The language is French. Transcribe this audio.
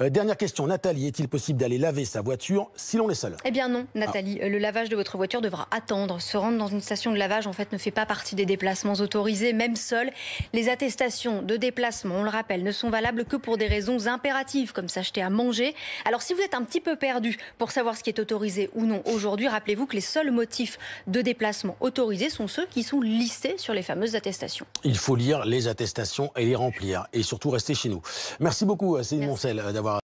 Euh, dernière question, Nathalie, est-il possible d'aller laver sa voiture si l'on est seul Eh bien non, Nathalie. Euh, le lavage de votre voiture devra attendre. Se rendre dans une station de lavage, en fait, ne fait pas partie des déplacements autorisés, même seul. Les attestations de déplacement, on le rappelle, ne sont valables que pour des raisons impératives, comme s'acheter à manger. Alors si vous êtes un petit peu perdu pour savoir ce qui est autorisé ou non aujourd'hui, rappelez-vous que les seuls motifs de déplacement autorisés sont ceux qui sont listés sur les fameuses attestations. Il faut lire les attestations et les remplir, et surtout rester chez nous. Merci beaucoup, euh, Céline Moncel, d'avoir